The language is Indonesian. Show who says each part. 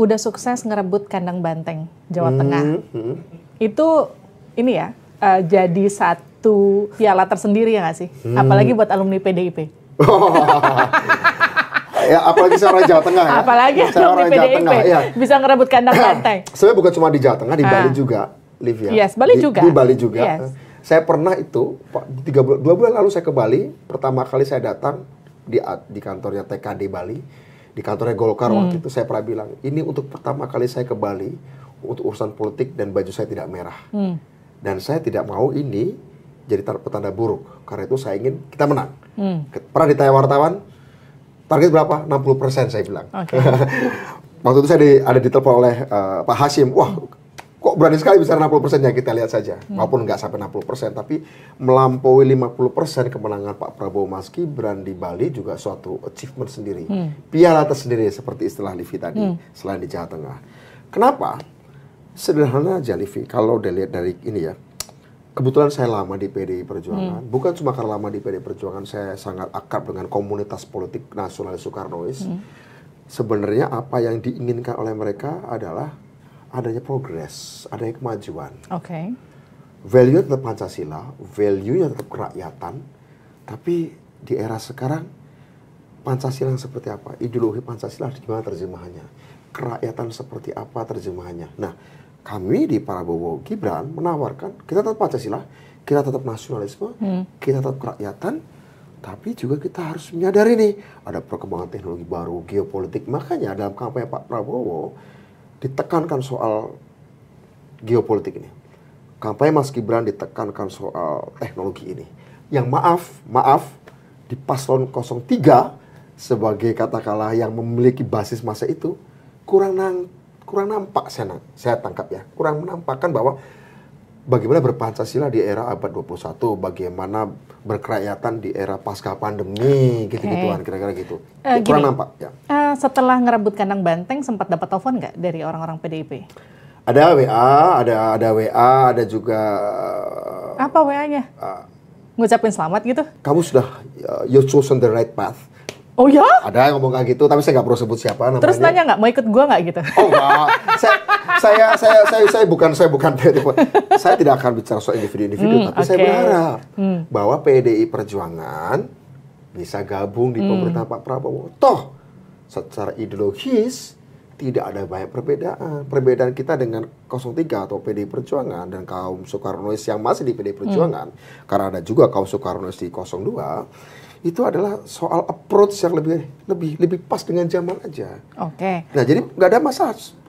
Speaker 1: udah sukses ngerebut kandang banteng Jawa hmm. Tengah. Hmm. Itu ini ya uh, jadi satu piala tersendiri ya nggak sih? Hmm. Apalagi buat alumni PDIP. Oh. ya apalagi seorang Jawa Tengah ya. Apalagi seorang PDIP Jawa Tengah, ya. bisa ngerebut kandang banteng. Sebenarnya bukan cuma di Jawa Tengah, di ah. Bali juga, Livia. Ya. Yes, Bali di, juga. Di Bali juga. Yes. Saya pernah itu dua bulan lalu saya ke Bali. Pertama kali saya datang di di kantornya TKD Bali di kantornya Golkar hmm. waktu itu saya pernah bilang ini untuk pertama kali saya ke Bali untuk urusan politik dan baju saya tidak merah hmm. dan saya tidak mau ini jadi petanda buruk karena itu saya ingin kita menang hmm. pernah ditanya wartawan target berapa 60 persen saya bilang okay. waktu itu saya di, ada ditelepon oleh uh, Pak Hasim wah kok berani sekali bisa 60 persen ya kita lihat saja hmm. maupun nggak sampai 60 persen tapi melampaui 50 persen kemenangan Pak Prabowo Mas Gibran di Bali juga suatu achievement sendiri hmm. piala tersendiri seperti istilah Livi tadi hmm. selain di Jawa Tengah kenapa sederhana aja Livi kalau dilihat dari ini ya kebetulan saya lama di PD Perjuangan hmm. bukan cuma karena lama di PD Perjuangan saya sangat akrab dengan komunitas politik nasional Soekarnois hmm. sebenarnya apa yang diinginkan oleh mereka adalah adanya progres, adanya kemajuan. Oke. Okay. Value tetap Pancasila, value-nya tetap kerakyatan, tapi di era sekarang Pancasila seperti apa? Ideologi Pancasila gimana terjemahannya? Kerakyatan seperti apa terjemahannya? Nah, kami di Prabowo Gibran menawarkan kita tetap Pancasila, kita tetap nasionalisme, hmm. kita tetap kerakyatan, tapi juga kita harus menyadari nih ada perkembangan teknologi baru, geopolitik. Makanya dalam kampanye Pak Prabowo ditekankan soal geopolitik ini. Kampanye Mas Gibran ditekankan soal teknologi ini. Yang maaf, maaf, di paslon 03 sebagai katakanlah yang memiliki basis masa itu kurang nang, kurang nampak saya, saya tangkap ya kurang menampakkan bahwa bagaimana berpancasila di era abad 21, bagaimana berkerakyatan di era pasca pandemi, okay. gitu-gituan eh, kira-kira gitu. Uh, Kurang gini, nampak ya. Uh, setelah ngerebut kandang banteng sempat dapat telepon nggak dari orang-orang PDIP? Ada WA, ada ada WA, ada juga uh, Apa WA-nya? Uh, Ngucapin selamat gitu. Kamu sudah uh, you chosen the right path. Oh ya? Ada yang ngomong kayak gitu, tapi saya nggak perlu sebut siapa namanya. Terus nanya nggak, mau ikut gua nggak gitu? Oh nggak. saya, saya saya saya saya bukan saya bukan saya tidak akan bicara soal individu-individu hmm, tapi okay. saya berharap hmm. bahwa PDI Perjuangan bisa gabung di pemerintah hmm. Pak Prabowo. Toh secara ideologis tidak ada banyak perbedaan. Perbedaan kita dengan 03 atau PDI Perjuangan dan kaum Soekarnois yang masih di PDI hmm. Perjuangan hmm. karena ada juga kaum Soekarnois di 02 itu adalah soal approach yang lebih lebih lebih pas dengan zaman aja. Oke. Okay. Nah jadi nggak ada masalah